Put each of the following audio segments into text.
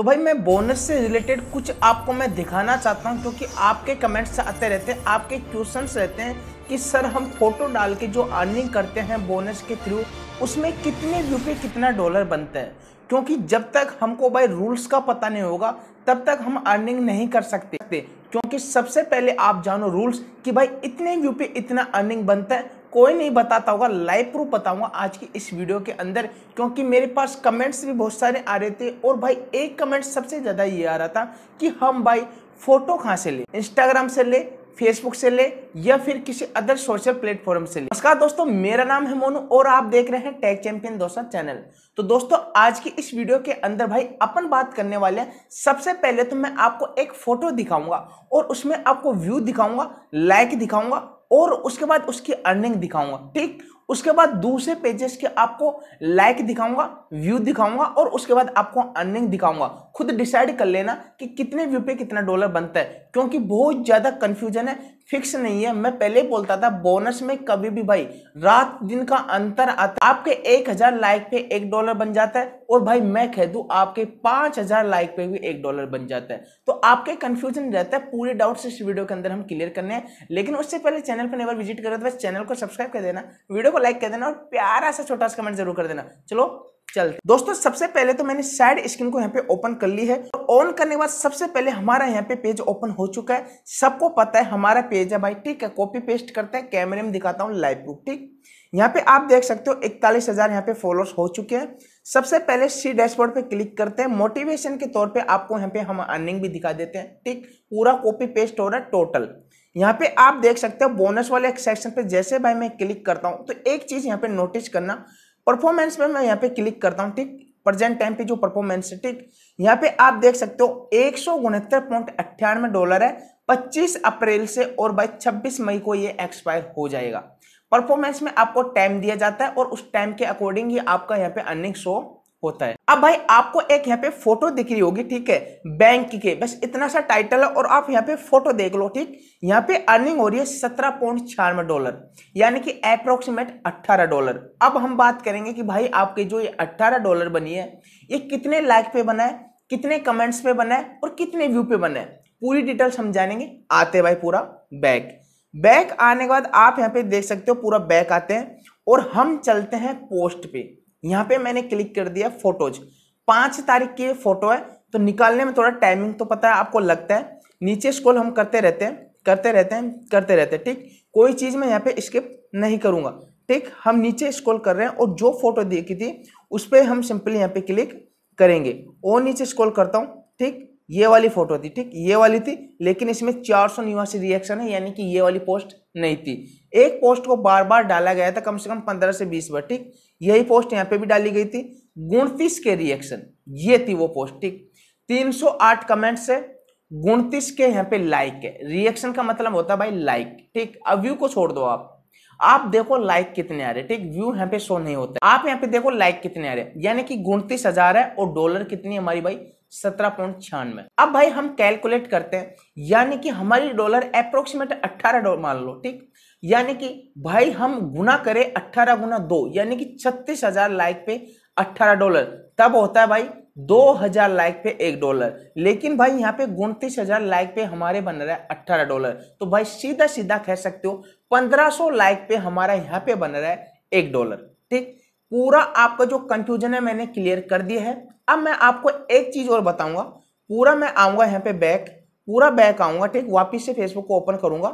तो भाई मैं बोनस से रिलेटेड कुछ आपको मैं दिखाना चाहता हूँ क्योंकि आपके कमेंट्स आते रहते हैं आपके क्वेश्चंस रहते हैं कि सर हम फोटो डाल के जो अर्निंग करते हैं बोनस के थ्रू उसमें कितने रुपये कितना डॉलर बनता है क्योंकि जब तक हमको भाई रूल्स का पता नहीं होगा तब तक हम अर्निंग नहीं कर सकते क्योंकि सबसे पहले आप जानो रूल्स कि भाई इतने यूपी इतना अर्निंग बनता है कोई नहीं बताता होगा लाइव प्रूफ बताऊंगा आज की इस वीडियो के अंदर क्योंकि मेरे पास कमेंट्स भी बहुत सारे आ रहे थे और भाई एक कमेंट सबसे ज़्यादा ये आ रहा था कि हम भाई फ़ोटो कहाँ से ले इंस्टाग्राम से ले फेसबुक से ले या फिर किसी अदर सोशल प्लेटफॉर्म से ले नमस्कार दोस्तों मेरा नाम है मोनू और आप देख रहे हैं टैग चैंपियन दोस्तों चैनल तो दोस्तों आज की इस वीडियो के अंदर भाई अपन बात करने वाले हैं सबसे पहले तो मैं आपको एक फोटो दिखाऊंगा और उसमें आपको व्यू दिखाऊंगा लाइक दिखाऊंगा और उसके बाद उसकी अर्निंग दिखाऊंगा ठीक उसके बाद दूसरे पेजेस के आपको लाइक दिखाऊंगा व्यू दिखाऊंगा और उसके बाद आपको अर्निंग दिखाऊंगा खुद डिसाइड कर लेना कि कितने व्यू पे कितना डॉलर बनता है क्योंकि बहुत ज़्यादा कन्फ्यूजन है फिक्स नहीं है मैं पहले बोलता था बोनस में कभी भी भाई रात दिन का अंतर आता आपके एक हजार लाइक पे एक डॉलर बन जाता है और भाई मैं कह दूं आपके पांच हजार लाइक पे भी एक डॉलर बन जाता है तो आपके कंफ्यूजन रहता है पूरे डाउट्स इस वीडियो के अंदर हम क्लियर करने हैं लेकिन उससे पहले चैनल पर नेवर विजिट करें तो बस चैनल को सब्सक्राइब कर देना वीडियो को लाइक कर देना और प्यारा सा छोटा सा कमेंट जरूर कर देना चलो चलते दोस्तों सबसे पहले तो मैंने साइड स्क्रीन को यहाँ पे ओपन कर ली है ऑन करने के बाद सबसे पहले हमारा यहाँ पे पेज ओपन हो चुका है सबको पता है हमारा पेज है भाई ठीक है कॉपी पेस्ट करते हैं कैमरे में दिखाता हूँ लाइव बुक ठीक यहाँ पे आप देख सकते हो इकतालीस हजार यहाँ पे फॉलोअर्स हो चुके हैं सबसे पहले सी डैशबोर्ड पे क्लिक करते हैं मोटिवेशन के तौर पे आपको यहाँ पे हम अर्निंग भी दिखा देते हैं ठीक पूरा कॉपी पेस्ट हो रहा है टोटल यहाँ पे आप देख सकते हो बोनस वाले सेक्शन पे जैसे भाई मैं क्लिक करता हूँ तो एक चीज यहाँ पे नोटिस करना परफॉर्मेंस में मैं यहाँ पे क्लिक करता हूँ ठीक प्रेजेंट टाइम पे जो परफॉर्मेंस है ठीक यहाँ पे आप देख सकते हो एक सौ डॉलर है 25 अप्रैल से और भाई 26 मई को ये एक्सपायर हो जाएगा परफॉर्मेंस में आपको टाइम दिया जाता है और उस टाइम के अकॉर्डिंग ही आपका यहाँ पे अर्निंग शो होता है अब भाई आपको एक यहाँ पे फोटो दिख रही होगी ठीक है बैंक के बस इतना सा टाइटल है और आप यहाँ पे फोटो देख लो ठीक यहाँ पे अर्निंग हो रही है सत्रह पॉइंट छियानवे डॉलर यानी कि अप्रोक्सीमेट अट्ठारह डॉलर अब हम बात करेंगे कि भाई आपके जो ये अट्ठारह डॉलर बनी है ये कितने लाइक पे बना है कितने कमेंट्स पे बना है और कितने व्यू पे बना है पूरी डिटेल्स हम जानेंगे आते भाई पूरा बैक बैक आने के बाद आप यहाँ पे देख सकते हो पूरा बैक आते हैं और हम चलते हैं पोस्ट पे यहाँ पे मैंने क्लिक कर दिया फोटोज पाँच तारीख की फोटो है तो निकालने में थोड़ा टाइमिंग तो पता है आपको लगता है नीचे स्कोल हम करते रहते हैं करते रहते हैं करते रहते हैं ठीक कोई चीज़ मैं यहाँ पे स्किप नहीं करूँगा ठीक हम नीचे स्क्रॉल कर रहे हैं और जो फोटो देखी थी उस पर हम सिंपली यहाँ पे क्लिक करेंगे और नीचे स्क्रॉल करता हूँ ठीक ये वाली फोटो थी ठीक ये वाली थी लेकिन इसमें चार सौ निवासी रिएक्शन है यानी कि ये वाली पोस्ट नहीं थी एक पोस्ट को बार बार डाला गया था कम से कम पंद्रह से बीस बार ठीक यही पोस्ट यहाँ पे भी डाली गई थी गुणतीस के रिएक्शन ये थी वो पोस्ट ठीक तीन कमेंट्स है गुणतीस के यहाँ पे लाइक है रिएक्शन का मतलब होता है भाई लाइक ठीक अब व्यू को छोड़ दो आप आप देखो लाइक कितने आ रहे ठीक व्यू यहाँ पे शो नहीं होता आप यहाँ पे देखो लाइक कितने आ रहे यानी कि गुणतीस हजार है और डॉलर कितनी है हमारी भाई सत्रह पॉइंट छियानवे अब भाई हम कैलकुलेट करते हैं यानी कि हमारी डॉलर अप्रोक्सीमेट अट्ठारह मान लो ठीक यानी कि भाई हम गुना करें अट्ठारह गुना दो यानी कि छत्तीस हजार लाइक पे अट्ठारह डॉलर तब होता है भाई दो हजार लाइक पे एक डॉलर लेकिन भाई यहाँ पे उनतीस हजार लाइक पे हमारे बन रहा है अट्ठारह डॉलर तो भाई सीधा सीधा कह सकते हो पंद्रह लाइक पे हमारा यहाँ पे बन रहा है एक डॉलर ठीक पूरा आपका जो कंफ्यूजन है मैंने क्लियर कर दिया है अब मैं आपको एक चीज और बताऊंगा पूरा मैं आऊंगा यहाँ पे बैक पूरा बैक आऊंगा ठीक वापिस से फेसबुक को ओपन करूंगा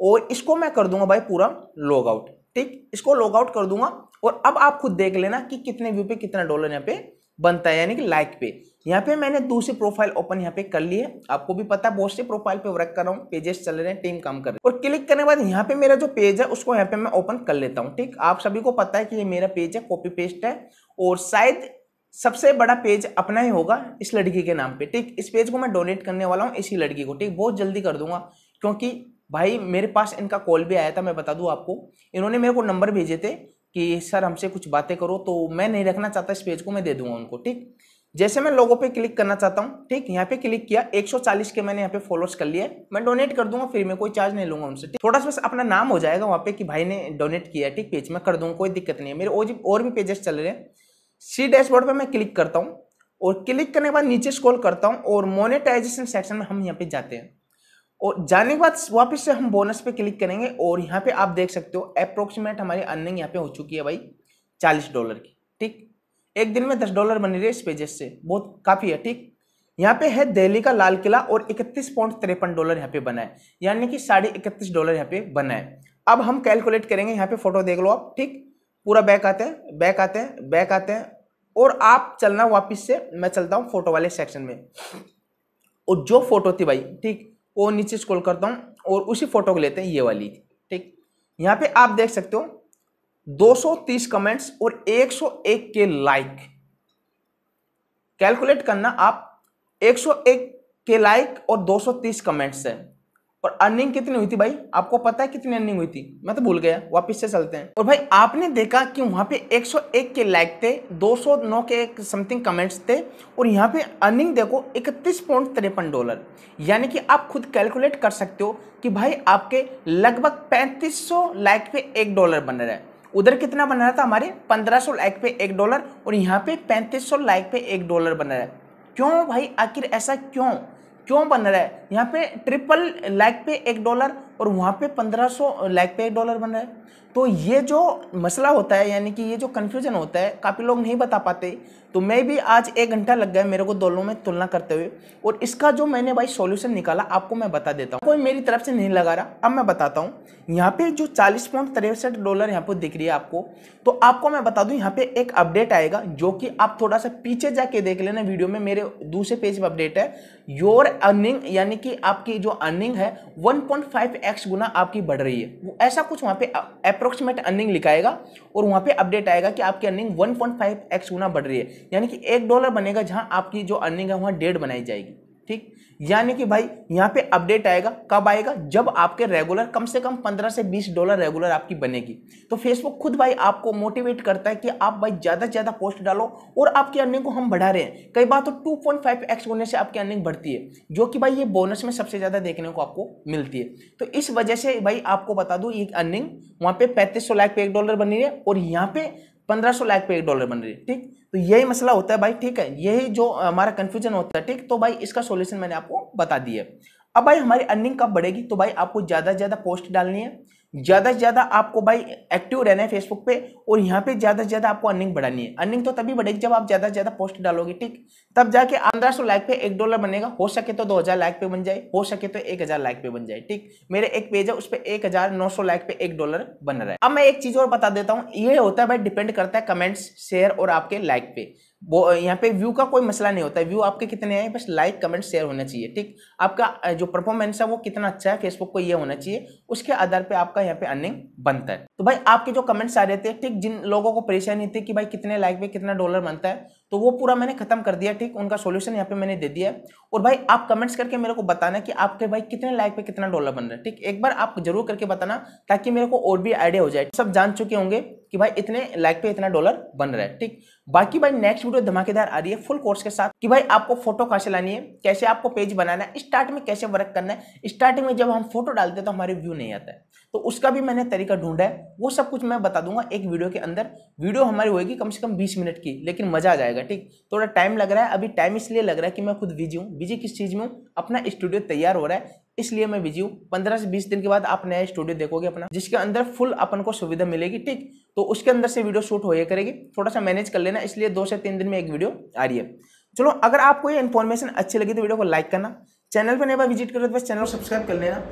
और इसको मैं कर दूंगा भाई पूरा लॉग आउट ठीक इसको लॉग आउट कर दूंगा और अब आप खुद देख लेना कि कितने व्यू पे कितना डॉलर यहाँ पे बनता है यानी कि लाइक पे यहाँ पे मैंने दूसरी प्रोफाइल ओपन यहाँ पे कर ली है आपको भी पता है बहुत से प्रोफाइल पे वर्क कर रहा हूँ पेजेस चल रहे हैं टीम काम कर रही है और क्लिक करने के बाद यहाँ पे मेरा जो पेज है उसको यहाँ पे मैं ओपन कर लेता हूँ ठीक आप सभी को पता है कि ये मेरा पेज है कॉपी पेस्ट है और शायद सबसे बड़ा पेज अपना ही होगा इस लड़की के नाम पे ठीक इस पेज को मैं डोनेट करने वाला हूँ इसी लड़की को ठीक बहुत जल्दी कर दूंगा क्योंकि भाई मेरे पास इनका कॉल भी आया था मैं बता दूँ आपको इन्होंने मेरे को नंबर भेजे थे कि सर हमसे कुछ बातें करो तो मैं नहीं रखना चाहता इस पेज को मैं दे दूंगा उनको ठीक जैसे मैं लोगों पे क्लिक करना चाहता हूँ ठीक यहाँ पे क्लिक किया 140 के मैंने यहाँ पे फॉलोअर्स कर लिए मैं डोनेट कर दूंगा फिर मैं कोई चार्ज नहीं लूंगा उनसे थोड़ा सा बस अपना नाम हो जाएगा वहाँ पे कि भाई ने डोनेट किया है ठीक पेज में कर दूंगा कोई दिक्कत नहीं है मेरे और भी पेजेस चल रहे हैं सी डैशबोर्ड पर मैं क्लिक करता हूँ और क्लिक करने के बाद नीचे स्कॉल करता हूँ और मोनिटाइजेशन सेक्शन में हम यहाँ पे जाते हैं और जाने के बाद वापस से हम बोनस पे क्लिक करेंगे और यहाँ पे आप देख सकते हो अप्रोक्सीमेट हमारी अर्निंग यहाँ पे हो चुकी है भाई चालीस डॉलर की ठीक एक दिन में दस डॉलर बन रही है इस पेजेस से बहुत काफ़ी है ठीक यहाँ पे है दिल्ली का लाल किला और इकतीस पॉइंट तिरपन डॉलर यहाँ पे बना है यानी कि साढ़े इकतीस डॉलर यहाँ पे बना है अब हम कैलकुलेट करेंगे यहाँ पे फोटो देख लो आप ठीक पूरा बैक आते हैं बैक आते हैं बैक आते हैं और आप चलना वापिस से मैं चलता हूँ फोटो वाले सेक्शन में और जो फोटो थी भाई ठीक वो नीचे स्क्रॉल करता हूँ और उसी फोटो को लेते हैं ये वाली ठीक यहाँ पे आप देख सकते हो 230 कमेंट्स और 101 के लाइक कैलकुलेट करना आप 101 के लाइक और 230 कमेंट्स है और अर्निंग कितनी हुई थी भाई आपको पता है कितनी अर्निंग हुई थी मैं तो भूल गया वापस से चलते हैं और भाई आपने देखा कि वहाँ पे 101 के लाइक थे 209 के समथिंग कमेंट्स थे और यहाँ पे अर्निंग देखो इकतीस पॉइंट तिरपन डॉलर यानी कि आप खुद कैलकुलेट कर सकते हो कि भाई आपके लगभग पैंतीस लाइक पे एक डॉलर बन रहा है उधर कितना बन रहा था हमारे पंद्रह लाइक पे एक डॉलर और यहाँ पे पैंतीस लाइक पे एक डॉलर बन रहा है क्यों भाई आखिर ऐसा क्यों क्यों बन रहा है यहाँ पे ट्रिपल लैग पे एक डॉलर और वहाँ पे पंद्रह सौ लैग पे एक डॉलर बन रहा है तो ये जो मसला होता है यानी कि ये जो कन्फ्यूजन होता है काफ़ी लोग नहीं बता पाते तो मैं भी आज एक घंटा लग गया मेरे को दोनों में तुलना करते हुए और इसका जो मैंने भाई सॉल्यूशन निकाला आपको मैं बता देता हूँ कोई मेरी तरफ से नहीं लगा रहा अब मैं बताता हूँ यहाँ पे जो चालीस पॉइंट तिरसठ डॉलर यहाँ पर दिख रही है आपको तो आपको मैं बता दूँ यहाँ पे एक अपडेट आएगा जो कि आप थोड़ा सा पीछे जाके देख लेना वीडियो में मेरे दूसरे पेज पर अपडेट है योर अर्निंग यानी कि आपकी जो अर्निंग है वन गुना आपकी बढ़ रही है वो ऐसा कुछ वहाँ पे अप्रोक्सीमेट अर्निंग लिखाएगा और वहाँ पे अपडेट आएगा कि आपकी अर्निंग वन गुना बढ़ रही है यानी कि एक डॉलर बनेगा जहां आपकी जो अर्निंग है वहां डेढ़ बनाई जाएगी ठीक यानी कि भाई यहां पे अपडेट आएगा कब आएगा जब आपके रेगुलर कम से कम 15 से 20 डॉलर रेगुलर आपकी बनेगी तो फेसबुक खुद भाई आपको मोटिवेट करता है कि आप भाई ज़्यादा से ज़्यादा पोस्ट डालो और आपकी अर्निंग को हम बढ़ा रहे हैं कई बार तो 2.5 एक्स होने से आपकी अर्निंग बढ़ती है जो कि भाई ये बोनस में सबसे ज़्यादा देखने को आपको मिलती है तो इस वजह से भाई आपको बता दूँ ये अर्निंग वहाँ पर पैंतीस लाख पे एक डॉलर बनी है और यहाँ पर पंद्रह लाख पे एक डॉलर बन रही है ठीक तो यही मसला होता है भाई ठीक है यही जो हमारा कन्फ्यूजन होता है ठीक तो भाई इसका सोल्यूशन मैंने आपको बता दिया अब भाई हमारी अर्निंग कब बढ़ेगी तो भाई आपको ज़्यादा से ज़्यादा पोस्ट डालनी है ज़्यादा से ज़्यादा आपको भाई एक्टिव रहना है फेसबुक पे और यहाँ पे ज़्यादा से ज़्यादा आपको अर्निंग बढ़ानी है अर्निंग तो तभी बढ़ेगी जब आप ज़्यादा से ज़्यादा पोस्ट डालोगे ठीक तब जाके पंद्रह सौ लाइक पे एक डॉलर बनेगा हो सके तो दो हज़ार लाइक पे बन जाए हो सके तो एक हज़ार लाइक पे बन जाए ठीक मेरे एक पेज है उस पर एक हज़ार नौ सौ लाइक पे एक डॉलर बन रहा है अब मैं एक चीज़ और बता देता हूँ ये होता है भाई डिपेंड करता है कमेंट्स शेयर और आपके लाइक पे वो यहाँ पे व्यू का कोई मसला नहीं होता है व्यू आपके कितने हैं बस लाइक कमेंट शेयर होना चाहिए ठीक आपका जो परफॉर्मेंस है वो कितना अच्छा है फेसबुक को ये होना चाहिए उसके आधार पे आपका यहाँ पे अर्निंग बनता है तो भाई आपके जो कमेंट्स आ रहे थे ठीक जिन लोगों को परेशानी थी कि भाई कितने लाइक पे कितना डॉलर बनता है तो वो पूरा मैंने खत्म कर दिया ठीक उनका सोल्यूशन यहाँ पे मैंने दे दिया और भाई आप कमेंट्स करके मेरे को बताना कि आपके भाई कितने लाइक पे कितना डॉलर बन रहा है ठीक एक बार आप जरूर करके बताना ताकि मेरे को और भी आइडिया हो जाए सब जान चुके होंगे कि भाई इतने लाइक पे इतना डॉलर बन रहा है ठीक बाकी भाई नेक्स्ट वीडियो धमाकेदार आ रही है फुल कोर्स के साथ कि भाई आपको फोटो से लानी है कैसे आपको पेज बनाना है स्टार्ट में कैसे वर्क करना है स्टार्टिंग में जब हम फोटो डालते हैं तो हमारे व्यू नहीं आता है तो उसका भी मैंने तरीका ढूंढा है वो सब कुछ मैं बता दूंगा एक वीडियो के अंदर वीडियो हमारी होगी कम से कम बीस मिनट की लेकिन मजा आ जाएगा ठीक थोड़ा टाइम लग रहा है अभी टाइम इसलिए लग रहा है कि मैं खुद बिजी हूँ बिजी किस चीज़ में हूँ अपना स्टूडियो तैयार हो रहा है इसलिए मैं बिजी हूँ पंद्रह से बीस दिन के बाद आप नया स्टूडियो देखोगे अपना जिसके अंदर फुल अपन को सुविधा मिलेगी ठीक तो उसके अंदर से वीडियो शूट हो करेगी थोड़ा सा मैनेज कर लेना इसलिए दो से तीन दिन में एक वीडियो आ रही है चलो अगर आपको ये इन्फॉर्मेशन अच्छी लगी तो वीडियो को लाइक करना चैनल पर नए बार विजिट करो तो बस चैनल को सब्सक्राइब कर लेना